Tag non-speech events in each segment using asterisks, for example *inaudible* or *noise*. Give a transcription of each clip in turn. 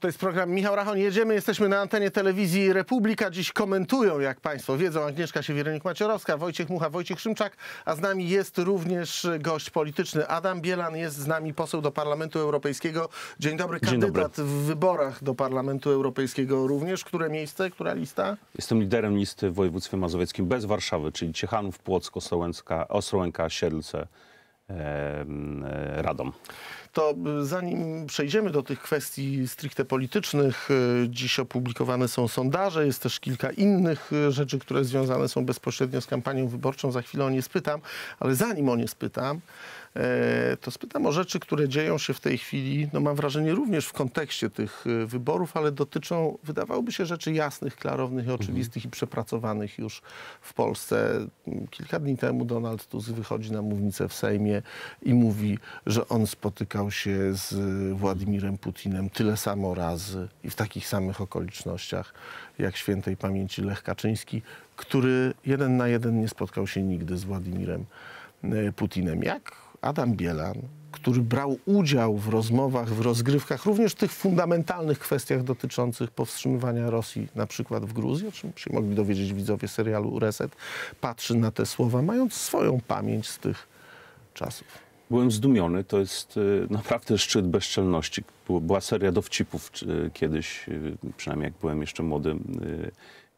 To jest program Michał Rachon. Jedziemy, jesteśmy na antenie telewizji Republika. Dziś komentują, jak Państwo wiedzą, Agnieszka Siewierenik-Maciorowska, Wojciech Mucha, Wojciech Szymczak, a z nami jest również gość polityczny Adam Bielan, jest z nami poseł do Parlamentu Europejskiego. Dzień dobry, Dzień kandydat dobry. w wyborach do Parlamentu Europejskiego również. Które miejsce, która lista? Jestem liderem listy w województwie mazowieckim bez Warszawy, czyli Ciechanów, Płock, Ostrołęka, Ostrołęka Siedlce, e, Radom to y, zanim przejdziemy do tych kwestii stricte politycznych, y, dziś opublikowane są sondaże, jest też kilka innych y, rzeczy, które związane są bezpośrednio z kampanią wyborczą. Za chwilę o nie spytam, ale zanim o nie spytam, E, to spytam o rzeczy, które dzieją się w tej chwili, no mam wrażenie również w kontekście tych e, wyborów, ale dotyczą, wydawałoby się, rzeczy jasnych, klarownych i oczywistych mhm. i przepracowanych już w Polsce. Mm, kilka dni temu Donald Tusk wychodzi na mównicę w Sejmie i mówi, że on spotykał się z Władimirem Putinem tyle samo razy i w takich samych okolicznościach jak świętej pamięci Lech Kaczyński, który jeden na jeden nie spotkał się nigdy z Władimirem e, Putinem. Jak Adam Bielan, który brał udział w rozmowach, w rozgrywkach, również w tych fundamentalnych kwestiach dotyczących powstrzymywania Rosji, na przykład w Gruzji, o czym się mogli dowiedzieć widzowie serialu Reset, patrzy na te słowa, mając swoją pamięć z tych czasów. Byłem zdumiony. To jest y, naprawdę szczyt bezczelności. Była seria dowcipów y, kiedyś, y, przynajmniej jak byłem jeszcze młody,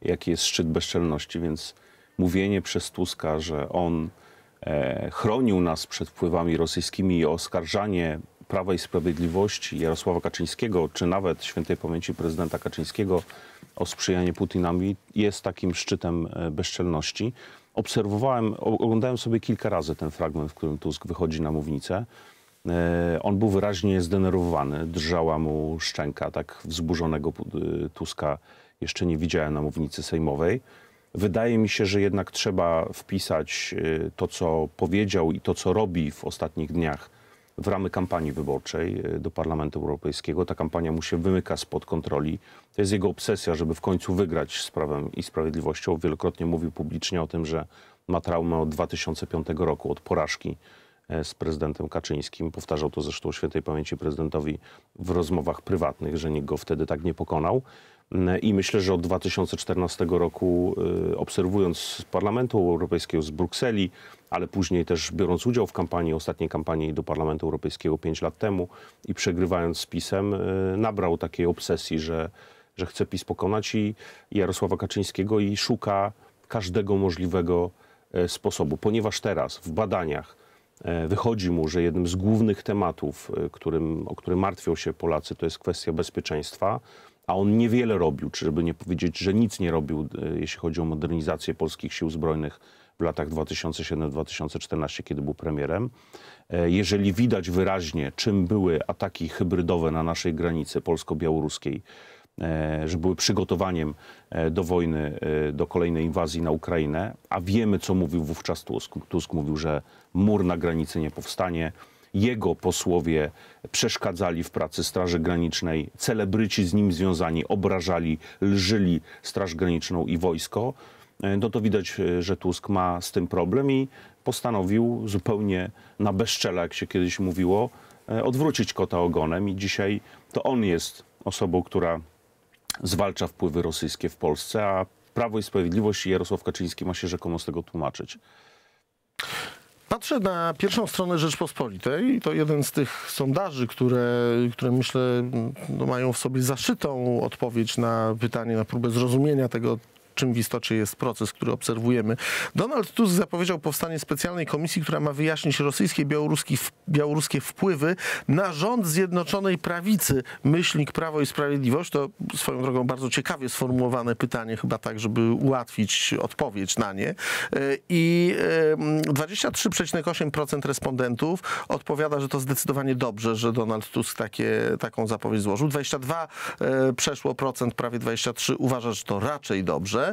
jaki jest szczyt bezczelności, więc mówienie przez Tuska, że on E, chronił nas przed wpływami rosyjskimi i oskarżanie Prawa i Sprawiedliwości Jarosława Kaczyńskiego, czy nawet świętej pamięci prezydenta Kaczyńskiego o sprzyjanie Putinowi, jest takim szczytem e, bezczelności. Obserwowałem, oglądałem sobie kilka razy ten fragment, w którym Tusk wychodzi na mównicę. E, on był wyraźnie zdenerwowany, drżała mu szczęka, tak wzburzonego Tuska jeszcze nie widziałem na mównicy sejmowej. Wydaje mi się, że jednak trzeba wpisać y, to, co powiedział i to, co robi w ostatnich dniach w ramy kampanii wyborczej y, do Parlamentu Europejskiego. Ta kampania mu się wymyka spod kontroli. To jest jego obsesja, żeby w końcu wygrać z Prawem i Sprawiedliwością. Wielokrotnie mówił publicznie o tym, że ma traumę od 2005 roku, od porażki e, z prezydentem Kaczyńskim. Powtarzał to zresztą świętej pamięci prezydentowi w rozmowach prywatnych, że nikt go wtedy tak nie pokonał. I myślę, że od 2014 roku, y, obserwując z Parlamentu Europejskiego, z Brukseli, ale później też biorąc udział w kampanii, ostatniej kampanii do Parlamentu Europejskiego 5 lat temu i przegrywając z PiSem, y, nabrał takiej obsesji, że, że chce PiS pokonać i Jarosława Kaczyńskiego i szuka każdego możliwego y, sposobu, ponieważ teraz w badaniach wychodzi mu, że jednym z głównych tematów, którym, o którym martwią się Polacy, to jest kwestia bezpieczeństwa a on niewiele robił, czy żeby nie powiedzieć, że nic nie robił, e, jeśli chodzi o modernizację polskich sił zbrojnych w latach 2007-2014, kiedy był premierem. E, jeżeli widać wyraźnie, czym były ataki hybrydowe na naszej granicy polsko-białoruskiej, e, że były przygotowaniem do wojny, do kolejnej inwazji na Ukrainę, a wiemy, co mówił wówczas Tusk. Tusk mówił, że mur na granicy nie powstanie, jego posłowie przeszkadzali w pracy Straży Granicznej, celebryci z nim związani obrażali, lżyli Straż Graniczną i wojsko, e, no to widać, e, że Tusk ma z tym problem i postanowił zupełnie na bezczela, jak się kiedyś mówiło, e, odwrócić kota ogonem i dzisiaj to on jest osobą, która zwalcza wpływy rosyjskie w Polsce, a Prawo i Sprawiedliwość i Jarosław Kaczyński ma się rzekomo z tego tłumaczyć. Patrzę na pierwszą stronę Rzeczpospolitej. To jeden z tych sondaży, które, które myślę mm, no mają w sobie zaszytą odpowiedź na pytanie, na próbę zrozumienia tego, czym w istocie jest proces, który obserwujemy. Donald Tusk zapowiedział powstanie specjalnej komisji, która ma wyjaśnić rosyjskie, białoruskie, białoruskie wpływy na rząd Zjednoczonej Prawicy. Myślnik Prawo i Sprawiedliwość to swoją drogą bardzo ciekawie sformułowane pytanie, chyba tak, żeby ułatwić odpowiedź na nie. E, I 23,8% respondentów odpowiada, że to zdecydowanie dobrze, że Donald Tusk takie, taką zapowiedź złożył. 22 e, przeszło procent, prawie 23 uważa, że to raczej dobrze.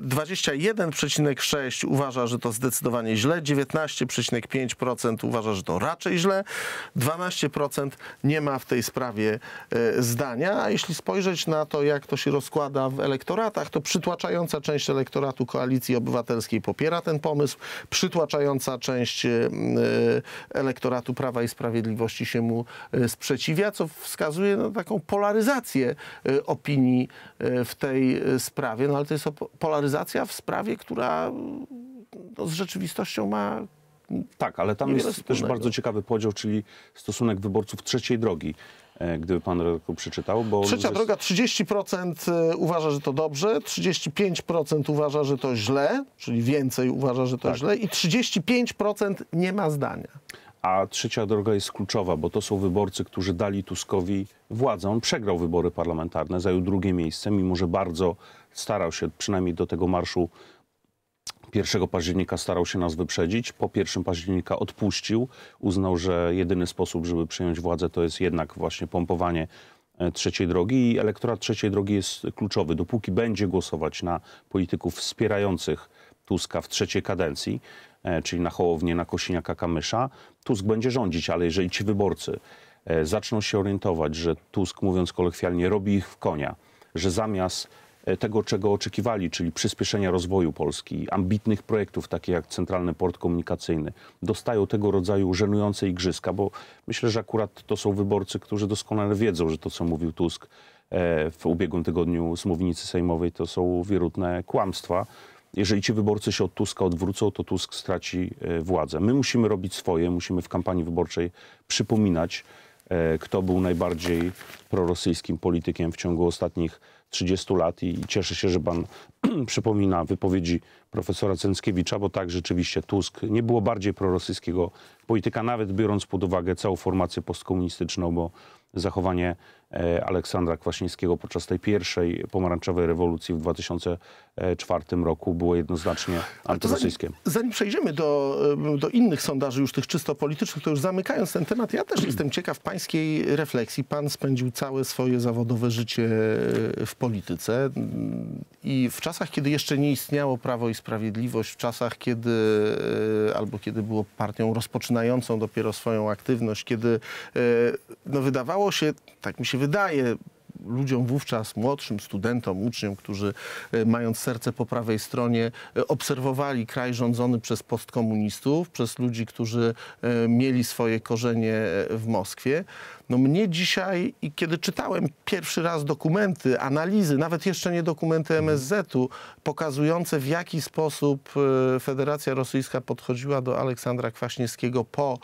21,6% uważa, że to zdecydowanie źle, 19,5% uważa, że to raczej źle, 12% nie ma w tej sprawie e, zdania, a jeśli spojrzeć na to, jak to się rozkłada w elektoratach, to przytłaczająca część elektoratu Koalicji Obywatelskiej popiera ten pomysł, przytłaczająca część e, e, elektoratu Prawa i Sprawiedliwości się mu sprzeciwia, co wskazuje na taką polaryzację opinii w tej sprawie, no ale to jest polaryzacja w sprawie, która no, z rzeczywistością ma tak, ale tam jest też bardzo ciekawy podział, czyli stosunek wyborców trzeciej drogi, e, gdyby pan redaktor przeczytał. Bo Trzecia jest... droga, 30% e, uważa, że to dobrze, 35% uważa, że to źle, czyli więcej uważa, że to tak. źle i 35% nie ma zdania. A trzecia droga jest kluczowa, bo to są wyborcy, którzy dali Tuskowi władzę. On przegrał wybory parlamentarne, zajął drugie miejsce, mimo że bardzo starał się przynajmniej do tego marszu 1 października starał się nas wyprzedzić. Po 1 października odpuścił. Uznał, że jedyny sposób, żeby przejąć władzę, to jest jednak właśnie pompowanie e, trzeciej drogi i elektorat trzeciej drogi jest kluczowy. Dopóki będzie głosować na polityków wspierających Tuska w trzeciej kadencji, e, czyli na Hołownię, na Kosiniaka-Kamysza, Tusk będzie rządzić, ale jeżeli ci wyborcy e, zaczną się orientować, że Tusk, mówiąc kolokwialnie, robi ich w konia, że zamiast E, tego, czego oczekiwali, czyli przyspieszenia rozwoju Polski, ambitnych projektów, takich jak Centralny Port Komunikacyjny, dostają tego rodzaju żenujące igrzyska, bo myślę, że akurat to są wyborcy, którzy doskonale wiedzą, że to, co mówił Tusk e, w ubiegłym tygodniu z mównicy sejmowej, to są wierutne kłamstwa jeżeli ci wyborcy się od Tuska odwrócą, to Tusk straci e, władzę. My musimy robić swoje, musimy w kampanii wyborczej przypominać E, kto był najbardziej prorosyjskim politykiem w ciągu ostatnich 30 lat i cieszę się, że pan *clears throat* przypomina wypowiedzi profesora Cenckiewicza, bo tak rzeczywiście Tusk nie było bardziej prorosyjskiego polityka, nawet biorąc pod uwagę całą formację postkomunistyczną, bo zachowanie E, Aleksandra Kwaśniewskiego podczas tej pierwszej pomarańczowej rewolucji w 2004 roku było jednoznacznie antyrosyjskie. Zanim, zanim przejdziemy do, e, do innych sondaży, już tych czysto politycznych, to już zamykając ten temat, ja też jestem ciekaw pańskiej refleksji. Pan spędził całe swoje zawodowe życie e, w polityce mm, i w czasach, kiedy jeszcze nie istniało Prawo i Sprawiedliwość, w czasach, kiedy albo kiedy było partią rozpoczynającą dopiero swoją aktywność, kiedy no, wydawało się, tak mi się wydaje, ludziom wówczas, młodszym studentom, uczniom, którzy e, mając serce po prawej stronie, e, obserwowali kraj rządzony przez postkomunistów, przez ludzi, którzy e, mieli swoje korzenie w Moskwie. No mnie dzisiaj, i kiedy czytałem pierwszy raz dokumenty, analizy, nawet jeszcze nie dokumenty MSZ-u, pokazujące w jaki sposób Federacja Rosyjska podchodziła do Aleksandra Kwaśniewskiego po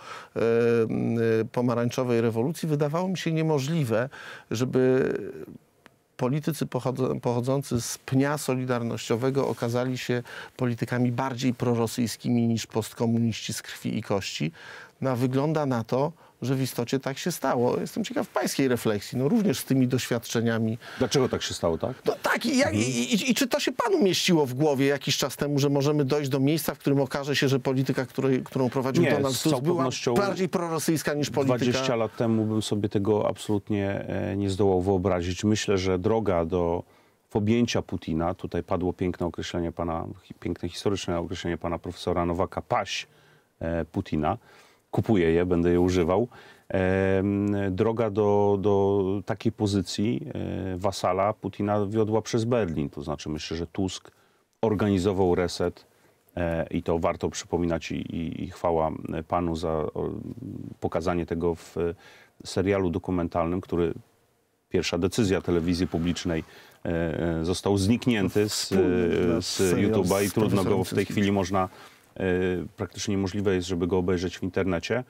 pomarańczowej rewolucji, wydawało mi się niemożliwe, żeby politycy pochodzący z pnia solidarnościowego okazali się politykami bardziej prorosyjskimi niż postkomuniści z krwi i kości. No, wygląda na to, że w istocie tak się stało. Jestem ciekaw pańskiej refleksji, no również z tymi doświadczeniami. Dlaczego tak się stało, tak? No, tak, i, jak, mhm. i, i, i, czy to się panu mieściło w głowie jakiś czas temu, że możemy dojść do miejsca, w którym okaże się, że polityka, której, którą prowadził Nie, Donald Tusk była bardziej prorosyjska niż polityka? 20 lat temu bym sobie tego absolutnie e, nie zdołał wyobrazić. Myślę, że droga do objęcia Putina, tutaj padło piękne określenie pana, piękne historyczne określenie pana profesora Nowaka, paś e, Putina, kupuję je, będę je używał. Droga do, do takiej pozycji e, wasala Putina wiodła przez Berlin. To znaczy myślę, że Tusk organizował reset e, i to warto przypominać i, i, i chwała panu za pokazanie tego w e, serialu dokumentalnym, który pierwsza decyzja telewizji publicznej został zniknięty z, z YouTube'a i trudno go w tej chwili można E, praktycznie niemożliwe jest, żeby go obejrzeć w internecie.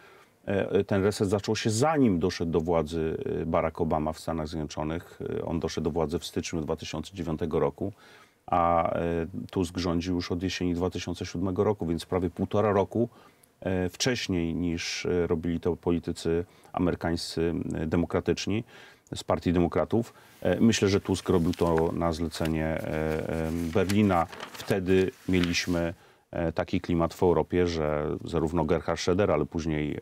E, e, ten reset zaczął się zanim doszedł do władzy Barack Obama w Stanach Zjednoczonych. On doszedł do władzy w styczniu 2009 roku, a Tusk rządził już od jesieni 2007 roku, więc prawie półtora roku wcześniej niż robili to politycy amerykańscy demokratyczni z Partii Demokratów. Myślę, że Tusk robił to na zlecenie Berlina. Wtedy mieliśmy E, taki klimat w Europie, że zarówno Gerhard Schroeder, ale później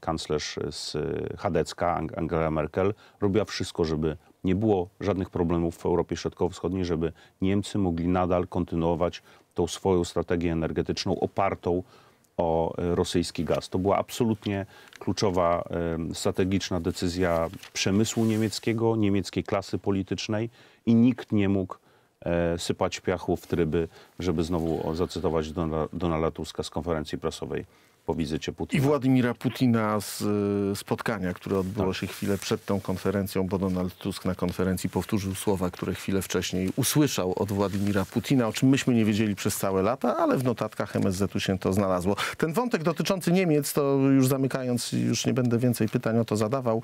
kanclerz z Hadecka, Angela Merkel, robiła wszystko, żeby nie było żadnych problemów w Europie Środkowo-Wschodniej, żeby Niemcy mogli nadal kontynuować tą swoją strategię energetyczną opartą o e, rosyjski gaz. To była absolutnie kluczowa strategiczna decyzja przemysłu niemieckiego, niemieckiej klasy politycznej i nikt nie mógł E, sypać piachu w tryby, żeby znowu zacytować Donalda Tuska z konferencji prasowej po wizycie Putina. I Władimira Putina z y, spotkania, które odbyło tak. się chwilę przed tą konferencją, bo Donald Tusk na konferencji powtórzył słowa, które chwilę wcześniej usłyszał od Władimira Putina, o czym myśmy nie wiedzieli przez całe lata, ale w notatkach MSZ-u się to znalazło. Ten wątek dotyczący Niemiec, to już zamykając, już nie będę więcej pytań o to zadawał,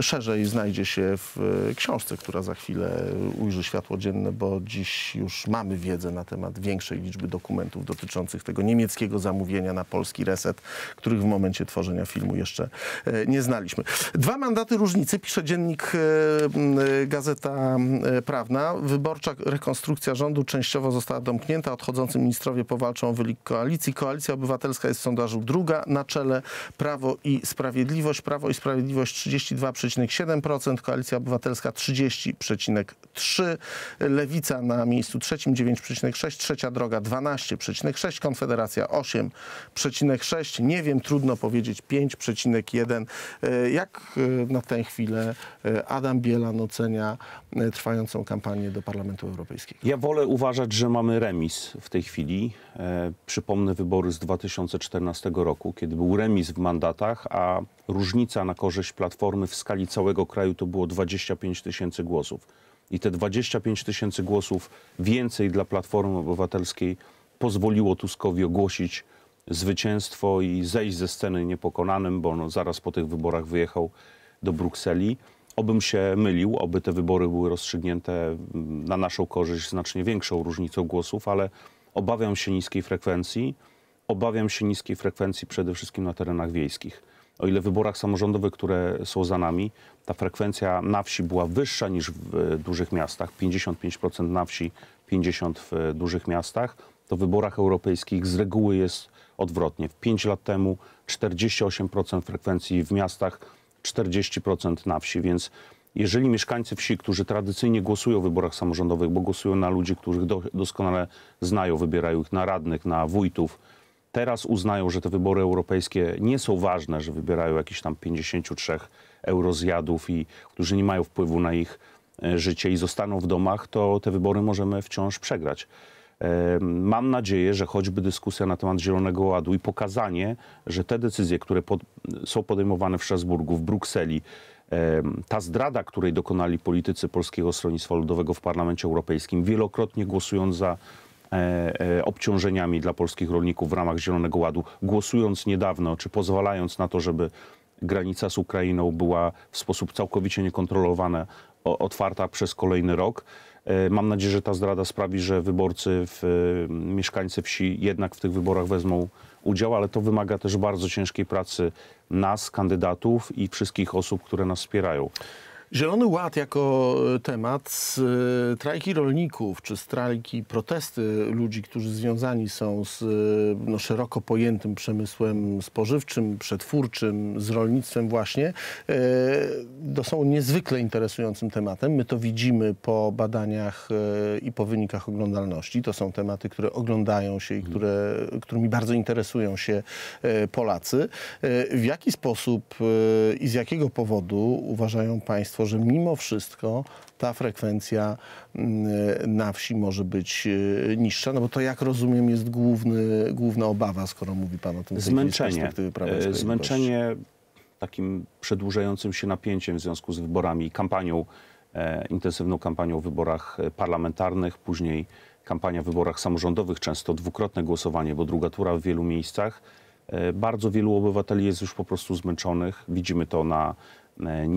szerzej znajdzie się w e, książce, która za chwilę ujrzy światło dzienne, bo dziś już mamy wiedzę na temat większej liczby dokumentów dotyczących tego niemieckiego zagrożenia zamówienia na polski reset, których w momencie tworzenia filmu jeszcze e, nie znaliśmy. Dwa mandaty różnicy, pisze dziennik e, e, Gazeta Prawna. Wyborcza rekonstrukcja rządu częściowo została domknięta. Odchodzący ministrowie powalczą o wynik koalicji. Koalicja Obywatelska jest w sondażu druga na czele. Prawo i Sprawiedliwość. Prawo i Sprawiedliwość 32,7%. Koalicja Obywatelska 30,3%. Lewica na miejscu trzecim 9,6%. Trzecia droga 12,6%. Konfederacja 8%. 8,6, nie wiem, trudno powiedzieć 5,1. E, jak e, na tę chwilę e, Adam Bielan ocenia trwającą kampanię do Parlamentu Europejskiego? Ja wolę uważać, że mamy remis w tej chwili. Przypomnę wybory z 2014 roku, kiedy był remis w mandatach, a różnica na korzyść Platformy w skali całego kraju to było 25 tysięcy głosów. I te 25 tysięcy głosów więcej dla Platformy Obywatelskiej pozwoliło Tuskowi ogłosić zwycięstwo i zejść ze sceny niepokonanym, bo on no, zaraz po tych wyborach wyjechał do Brukseli. Obym się mylił, oby te wybory były rozstrzygnięte mm, na naszą korzyść znacznie większą różnicą głosów, ale obawiam się niskiej frekwencji. Obawiam się niskiej frekwencji przede wszystkim na terenach wiejskich. O ile w wyborach samorządowych, które są za nami, ta frekwencja na wsi była wyższa niż w e, dużych miastach. 55% na wsi, 50% w e, dużych miastach to w wyborach europejskich z reguły jest odwrotnie. W 5 lat temu 48% frekwencji w miastach, 40% na wsi, więc jeżeli mieszkańcy wsi, którzy tradycyjnie głosują w wyborach samorządowych, bo głosują na ludzi, których do, doskonale znają, wybierają ich na radnych, na wójtów, teraz uznają, że te wybory europejskie nie są ważne, że wybierają jakichś tam 53 eurozjadów, i, którzy nie mają wpływu na ich e, życie i zostaną w domach, to te wybory możemy wciąż przegrać. Mam nadzieję, że choćby dyskusja na temat Zielonego Ładu i pokazanie, że te decyzje, które pod, są podejmowane w Strasburgu, w Brukseli, ta zdrada, której dokonali politycy Polskiego Stronnictwa Ludowego w Parlamencie Europejskim, wielokrotnie głosując za e, e, obciążeniami dla polskich rolników w ramach Zielonego Ładu, głosując niedawno, czy pozwalając na to, żeby granica z Ukrainą była w sposób całkowicie niekontrolowany otwarta przez kolejny rok. E, mam nadzieję, że ta zdrada sprawi, że wyborcy, w, e, mieszkańcy wsi jednak w tych wyborach wezmą udział, ale to wymaga też bardzo ciężkiej pracy nas, kandydatów i wszystkich osób, które nas wspierają. Zielony Ład jako e, temat, e, strajki rolników czy strajki, protesty ludzi, którzy związani są z e, no, szeroko pojętym przemysłem spożywczym, przetwórczym, z rolnictwem właśnie, to no, są niezwykle interesującym tematem. My to widzimy po badaniach i po wynikach oglądalności. To są tematy, które oglądają się i które, którymi bardzo interesują się Polacy. W jaki sposób i z jakiego powodu uważają Państwo, że mimo wszystko ta frekwencja mm, na wsi może być e, niższa, no bo to jak rozumiem jest główny, główna obawa, skoro mówi Pan o tym zmęczenie. z perspektywy e, Zmęczenie takim przedłużającym się napięciem w związku z wyborami i kampanią, e, intensywną kampanią w wyborach parlamentarnych, później kampania w wyborach samorządowych, często dwukrotne głosowanie, bo druga tura w wielu miejscach. E, bardzo wielu obywateli jest już po prostu zmęczonych. Widzimy to na E,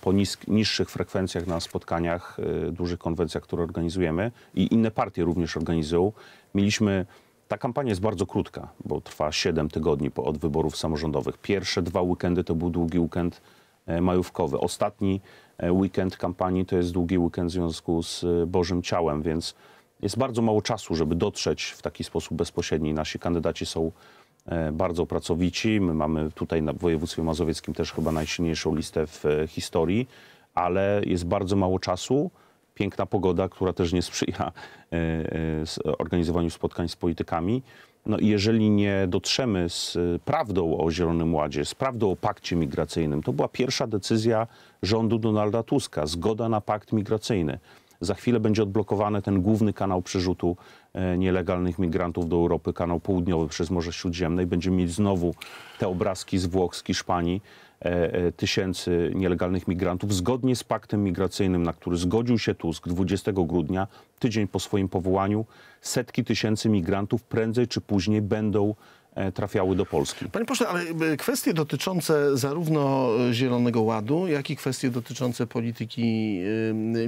po niższych frekwencjach na spotkaniach, e, dużych konwencjach, które organizujemy i inne partie również organizują. Mieliśmy ta kampania jest bardzo krótka, bo trwa 7 tygodni po, od wyborów samorządowych. Pierwsze dwa weekendy to był długi weekend e, majówkowy. Ostatni weekend kampanii to jest długi weekend w związku z Bożym Ciałem, więc jest bardzo mało czasu, żeby dotrzeć w taki sposób bezpośredni. Nasi kandydaci są E, bardzo pracowici. My mamy tutaj w województwie mazowieckim też chyba najsilniejszą listę w e, historii, ale jest bardzo mało czasu. Piękna pogoda, która też nie sprzyja e, organizowaniu spotkań z politykami. No i jeżeli nie dotrzemy z prawdą o Zielonym Ładzie, z prawdą o pakcie migracyjnym, to była pierwsza decyzja rządu Donalda Tuska, zgoda na pakt migracyjny. Za chwilę będzie odblokowany ten główny kanał przerzutu e, nielegalnych migrantów do Europy, kanał południowy przez Morze Śródziemne i będziemy mieć znowu te obrazki z Włoch, z Hiszpanii, e, e, tysięcy nielegalnych migrantów zgodnie z paktem migracyjnym, na który zgodził się Tusk 20 grudnia, tydzień po swoim powołaniu. Setki tysięcy migrantów prędzej czy później będą E, trafiały do Polski. Panie pośle, ale e, kwestie dotyczące zarówno Zielonego Ładu, jak i kwestie dotyczące polityki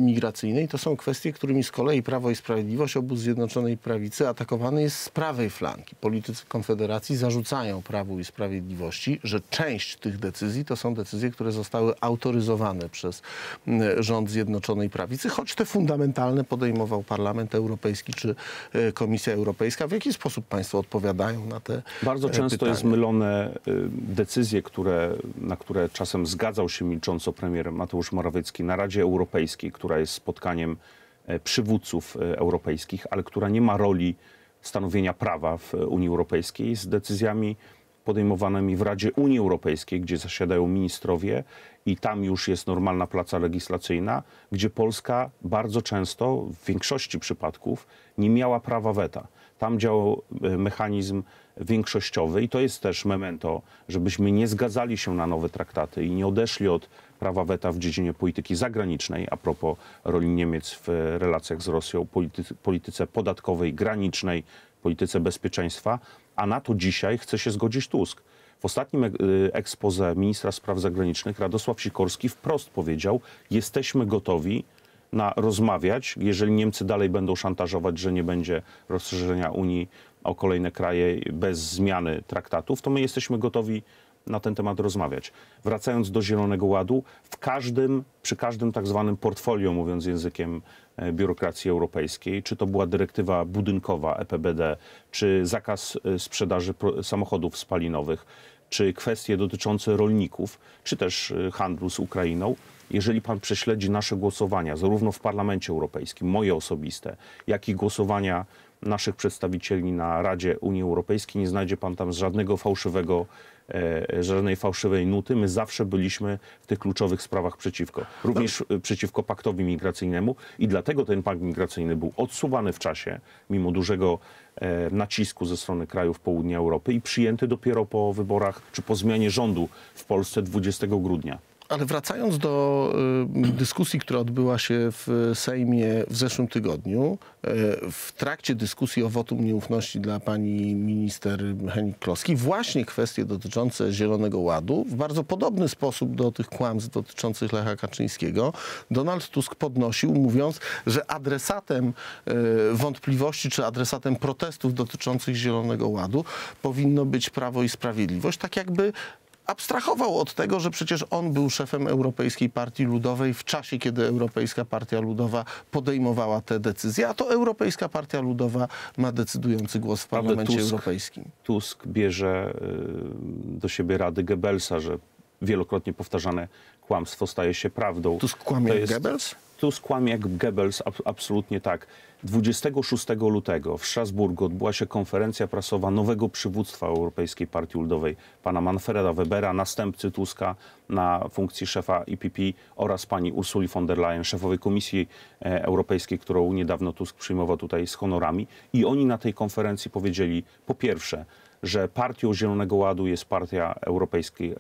migracyjnej to są kwestie, którymi z kolei Prawo i Sprawiedliwość, obóz Zjednoczonej Prawicy atakowany jest z prawej flanki. Politycy Konfederacji zarzucają Prawu i Sprawiedliwości, że część tych decyzji to są decyzje, które zostały autoryzowane przez rząd Zjednoczonej Prawicy, choć te fundamentalne podejmował Parlament Europejski czy e, Komisja Europejska. W jaki sposób państwo odpowiadają na te bardzo e, często jest mylone y, decyzje, które, na które czasem zgadzał się milcząco premier Mateusz Morawiecki na Radzie Europejskiej, która jest spotkaniem e, przywódców e, europejskich, ale która nie ma roli stanowienia prawa w Unii Europejskiej z decyzjami podejmowanymi w Radzie Unii Europejskiej, gdzie zasiadają ministrowie i tam już jest normalna praca legislacyjna, gdzie Polska bardzo często, w większości przypadków, nie miała prawa weta. Tam działał e, mechanizm większościowy i to jest też memento, żebyśmy nie zgadzali się na nowe traktaty i nie odeszli od prawa weta w dziedzinie polityki zagranicznej a propos roli Niemiec w e, relacjach z Rosją, polity, polityce podatkowej, granicznej, polityce bezpieczeństwa, a na to dzisiaj chce się zgodzić Tusk. W ostatnim ekspoze ministra spraw zagranicznych Radosław Sikorski wprost powiedział: Jesteśmy gotowi na rozmawiać, jeżeli Niemcy dalej będą szantażować, że nie będzie rozszerzenia Unii o kolejne kraje bez zmiany traktatów, to my jesteśmy gotowi na ten temat rozmawiać. Wracając do Zielonego Ładu, w każdym, przy każdym tak zwanym portfolio, mówiąc językiem e, biurokracji europejskiej, czy to była dyrektywa budynkowa EPBD, czy zakaz e, sprzedaży samochodów spalinowych, czy kwestie dotyczące rolników, czy też y, handlu z Ukrainą, jeżeli pan prześledzi nasze głosowania, zarówno w Parlamencie Europejskim, moje osobiste, jak i głosowania naszych przedstawicieli na Radzie Unii Europejskiej, nie znajdzie pan tam żadnego fałszywego E, żadnej fałszywej nuty. My zawsze byliśmy w tych kluczowych sprawach przeciwko. Również no. przeciwko paktowi migracyjnemu i dlatego ten pakt migracyjny był odsuwany w czasie, mimo dużego e, nacisku ze strony krajów południa Europy i przyjęty dopiero po wyborach czy po zmianie rządu w Polsce 20 grudnia. Ale wracając do y, dyskusji, która odbyła się w Sejmie w zeszłym tygodniu, y, w trakcie dyskusji o wotum nieufności dla pani minister Henik-Kloski, właśnie kwestie dotyczące Zielonego Ładu, w bardzo podobny sposób do tych kłamstw dotyczących Lecha Kaczyńskiego, Donald Tusk podnosił, mówiąc, że adresatem y, wątpliwości czy adresatem protestów dotyczących Zielonego Ładu powinno być Prawo i Sprawiedliwość, tak jakby abstrahował od tego, że przecież on był szefem Europejskiej Partii Ludowej w czasie, kiedy Europejska Partia Ludowa podejmowała te decyzje, a to Europejska Partia Ludowa ma decydujący głos w Parlamencie Tusk, Europejskim. Tusk bierze y, do siebie rady Goebbelsa, że wielokrotnie powtarzane kłamstwo staje się prawdą. Tusk kłamie jest, Goebbels? tu skłamie jak Goebbels, ab, absolutnie tak. 26 lutego w Strasburgu odbyła się konferencja prasowa nowego przywództwa Europejskiej Partii Ludowej, pana Manfreda Webera, następcy Tuska na funkcji szefa IPP oraz pani Ursuli von der Leyen, szefowej Komisji e, Europejskiej, którą niedawno Tusk przyjmował tutaj z honorami. I oni na tej konferencji powiedzieli, po pierwsze, że partią Zielonego Ładu jest partia e, europejskich,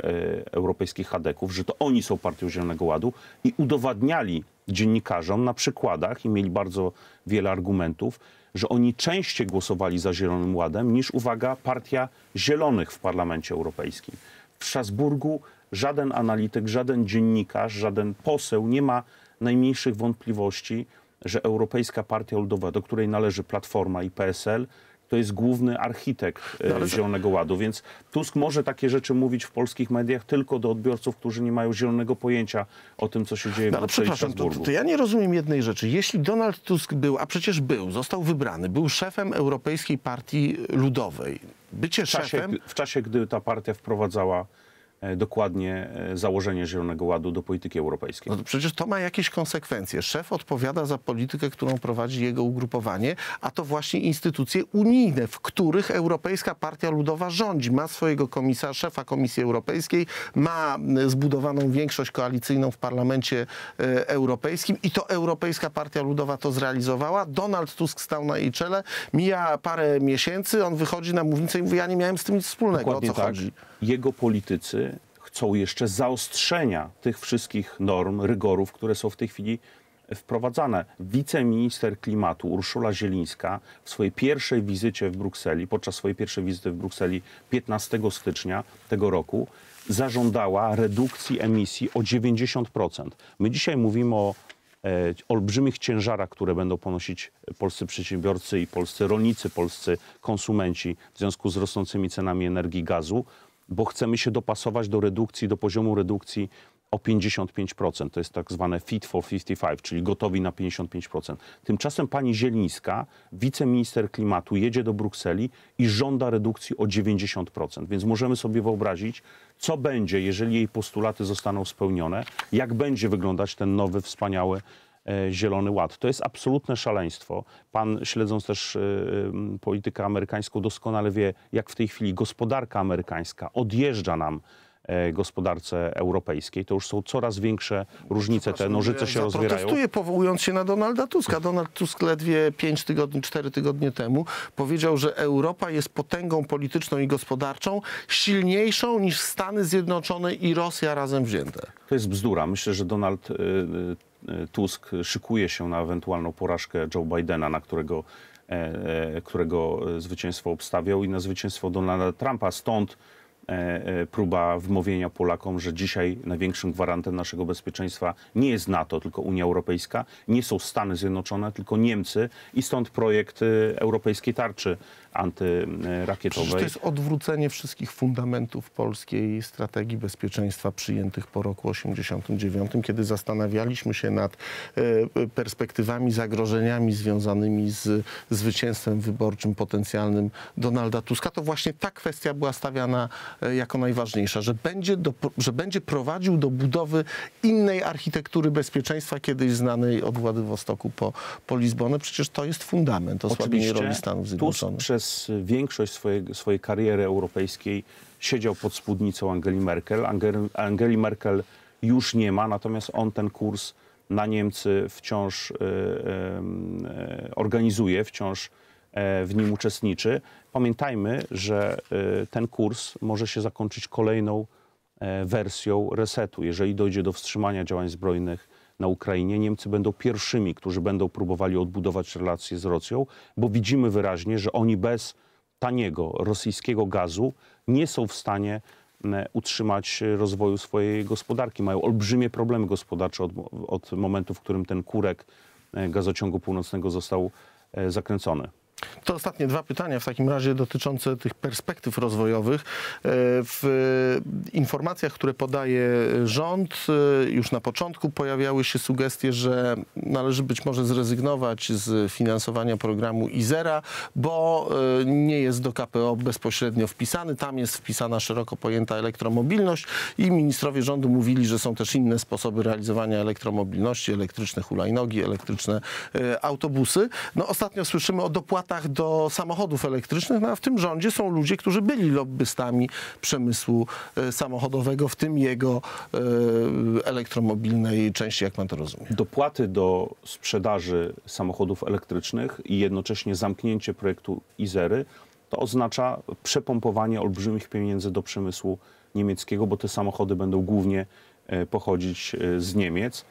europejskich Hadeków, że to oni są partią Zielonego Ładu i udowadniali dziennikarzom na przykładach i mieli bardzo wiele argumentów, że oni częściej głosowali za Zielonym Ładem niż, uwaga, partia Zielonych w Parlamencie Europejskim. W Strasburgu żaden analityk, żaden dziennikarz, żaden poseł nie ma najmniejszych wątpliwości, że Europejska Partia Ludowa, do której należy Platforma i PSL, to jest główny architekt e, no, Zielonego Ładu, więc Tusk może takie rzeczy mówić w polskich mediach tylko do odbiorców, którzy nie mają zielonego pojęcia o tym, co się dzieje no, w przepraszam, to, to, ja nie rozumiem jednej rzeczy. Jeśli Donald Tusk był, a przecież był, został wybrany, był szefem Europejskiej Partii Ludowej. Bycie w szefem... w czasie, gdy ta partia wprowadzała E, dokładnie e, założenie Zielonego Ładu do polityki europejskiej. No to przecież to ma jakieś konsekwencje. Szef odpowiada za politykę, którą prowadzi jego ugrupowanie, a to właśnie instytucje unijne, w których Europejska Partia Ludowa rządzi. Ma swojego komisarza, szefa Komisji Europejskiej, ma zbudowaną większość koalicyjną w Parlamencie e, Europejskim i to Europejska Partia Ludowa to zrealizowała. Donald Tusk stał na jej czele, mija parę miesięcy, on wychodzi na mównicę i mówi, ja nie miałem z tym nic wspólnego, Dokładnie o co tak. chodzi jego politycy chcą jeszcze zaostrzenia tych wszystkich norm, rygorów, które są w tej chwili wprowadzane. Wiceminister klimatu Urszula Zielińska w swojej pierwszej wizycie w Brukseli, podczas swojej pierwszej wizyty w Brukseli 15 stycznia tego roku, zażądała redukcji emisji o 90%. My dzisiaj mówimy o e, olbrzymich ciężarach, które będą ponosić polscy przedsiębiorcy i polscy rolnicy, polscy konsumenci w związku z rosnącymi cenami energii gazu bo chcemy się dopasować do redukcji, do poziomu redukcji o 55%. To jest tak zwane fit for 55, czyli gotowi na 55%. Tymczasem pani Zielińska, wiceminister klimatu, jedzie do Brukseli i żąda redukcji o 90%. Więc możemy sobie wyobrazić, co będzie, jeżeli jej postulaty zostaną spełnione, jak będzie wyglądać ten nowy, wspaniały E, Zielony Ład. To jest absolutne szaleństwo. Pan, śledząc też e, politykę amerykańską, doskonale wie, jak w tej chwili gospodarka amerykańska odjeżdża nam e, gospodarce europejskiej. To już są coraz większe różnice, te nożyce się rozwierają. Protestuję powołując się na Donalda Tuska. Donald Tusk ledwie 5 tygodni, 4 tygodnie temu powiedział, że Europa jest potęgą polityczną i gospodarczą silniejszą niż Stany Zjednoczone i Rosja razem wzięte. To jest bzdura. Myślę, że Donald E, Tusk szykuje się na ewentualną porażkę Joe Bidena, na którego, e, e, którego zwycięstwo obstawiał i na zwycięstwo Donalda Trumpa. Stąd E, e, próba wmówienia Polakom, że dzisiaj największym gwarantem naszego bezpieczeństwa nie jest NATO, tylko Unia Europejska, nie są Stany Zjednoczone, tylko Niemcy i stąd projekt e, europejskiej tarczy antyrakietowej. Przecież to jest odwrócenie wszystkich fundamentów polskiej strategii bezpieczeństwa przyjętych po roku 89, kiedy zastanawialiśmy się nad perspektywami, zagrożeniami związanymi z zwycięstwem wyborczym potencjalnym Donalda Tuska. To właśnie ta kwestia była stawiana E, jako najważniejsza, że będzie, do, że będzie prowadził do budowy innej architektury bezpieczeństwa, kiedyś znanej od Władywostoku po, po Lizbonę. Przecież to jest fundament osłabienia roli Stanów Zjednoczonych. przez większość swojej, swojej kariery europejskiej siedział pod spódnicą Angeli Merkel. Angel, Angeli Merkel już nie ma, natomiast on ten kurs na Niemcy wciąż y, y, organizuje, wciąż E, w nim uczestniczy. Pamiętajmy, że e, ten kurs może się zakończyć kolejną e, wersją resetu. Jeżeli dojdzie do wstrzymania działań zbrojnych na Ukrainie, Niemcy będą pierwszymi, którzy będą próbowali odbudować relacje z Rosją, bo widzimy wyraźnie, że oni bez taniego rosyjskiego gazu nie są w stanie utrzymać rozwoju swojej gospodarki. Mają olbrzymie problemy gospodarcze od, od momentu, w którym ten kurek gazociągu północnego został zakręcony. To ostatnie dwa pytania w takim razie dotyczące tych perspektyw rozwojowych. E, w informacjach, które podaje rząd, e, już na początku pojawiały się sugestie, że należy być może zrezygnować z finansowania programu Izera, bo e, nie jest do KPO bezpośrednio wpisany. Tam jest wpisana szeroko pojęta elektromobilność i ministrowie rządu mówili, że są też inne sposoby realizowania elektromobilności, elektryczne hulajnogi, elektryczne autobusy. No ostatnio słyszymy o dopłatach do samochodów elektrycznych, no a w tym rządzie są ludzie, którzy byli lobbystami przemysłu e, samochodowego, w tym jego e, elektromobilnej części, jak pan to rozumie. Dopłaty do sprzedaży samochodów elektrycznych i jednocześnie zamknięcie projektu Izery to oznacza przepompowanie olbrzymich pieniędzy do przemysłu niemieckiego, bo te samochody będą głównie e, pochodzić z Niemiec.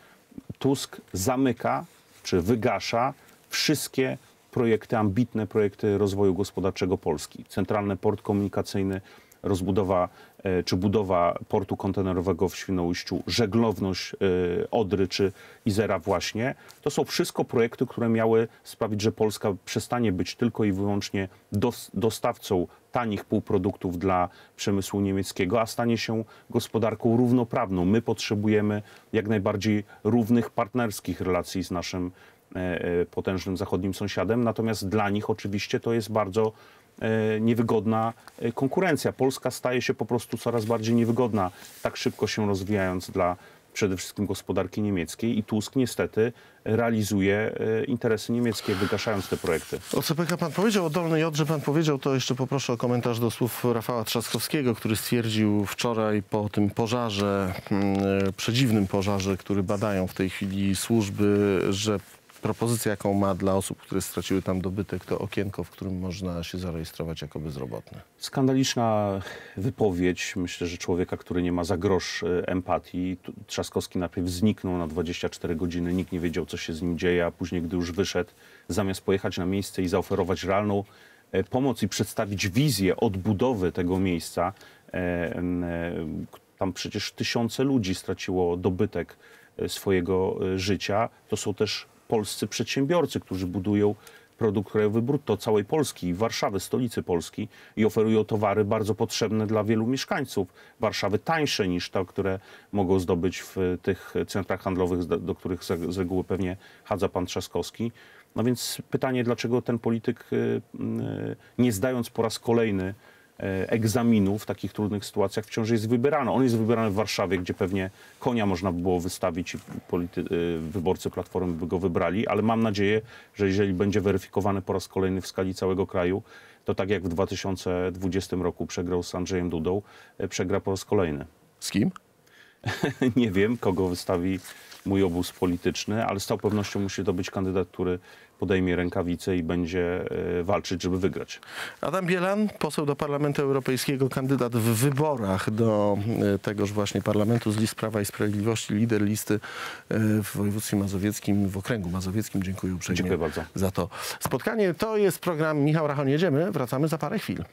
Tusk zamyka czy wygasza wszystkie projekty, ambitne projekty rozwoju gospodarczego Polski. Centralny port komunikacyjny, rozbudowa e, czy budowa portu kontenerowego w Świnoujściu, żeglowność e, Odry czy Izera właśnie, to są wszystko projekty, które miały sprawić, że Polska przestanie być tylko i wyłącznie dostawcą tanich półproduktów dla przemysłu niemieckiego, a stanie się gospodarką równoprawną. My potrzebujemy jak najbardziej równych partnerskich relacji z naszym E, e, potężnym zachodnim sąsiadem, natomiast dla nich oczywiście to jest bardzo e, niewygodna konkurencja. Polska staje się po prostu coraz bardziej niewygodna, tak szybko się rozwijając dla przede wszystkim gospodarki niemieckiej i Tusk niestety realizuje interesy niemieckie, wygaszając te projekty. O CPK pan powiedział, o Dolnej Odrze pan powiedział, to jeszcze poproszę o komentarz do słów Rafała Trzaskowskiego, który stwierdził wczoraj po tym pożarze, mm, przedziwnym pożarze, który badają w tej chwili służby, że propozycja, jaką ma dla osób, które straciły tam dobytek, to okienko, w którym można się zarejestrować jako bezrobotny. Skandaliczna wypowiedź, myślę, że człowieka, który nie ma za grosz y, empatii. Trzaskowski najpierw zniknął na 24 godziny, nikt nie wiedział, co się z nim dzieje, a później, gdy już wyszedł, zamiast pojechać na miejsce i zaoferować realną e, pomoc i przedstawić wizję odbudowy tego miejsca, e, e, tam przecież tysiące ludzi straciło dobytek swojego życia. To są też polscy przedsiębiorcy, którzy budują produkt krajowy brutto całej Polski, Warszawy, stolicy Polski i oferują towary bardzo potrzebne dla wielu mieszkańców Warszawy, tańsze niż te, które mogą zdobyć w tych centrach handlowych, do których z reguły pewnie chadza pan Trzaskowski. No więc pytanie, dlaczego ten polityk, y, y, nie zdając po raz kolejny E, egzaminu w takich trudnych sytuacjach wciąż jest wybierany. On jest wybierany w Warszawie, gdzie pewnie konia można by było wystawić i e, wyborcy Platformy by go wybrali, ale mam nadzieję, że jeżeli będzie weryfikowany po raz kolejny w skali całego kraju, to tak jak w 2020 roku przegrał z Andrzejem Dudą, e, przegra po raz kolejny. Z kim? *laughs* Nie wiem, kogo wystawi mój obóz polityczny, ale z całą pewnością musi to być kandydat, który podejmie rękawice i będzie e, walczyć, żeby wygrać. Adam Bielan, poseł do Parlamentu Europejskiego, kandydat w wyborach do e, tegoż właśnie parlamentu z list Prawa i Sprawiedliwości, lider listy e, w województwie mazowieckim, w okręgu mazowieckim. Dziękuję uprzejmie Dziękuję bardzo. za to spotkanie. To jest program Michał Rachon. Jedziemy, wracamy za parę chwil.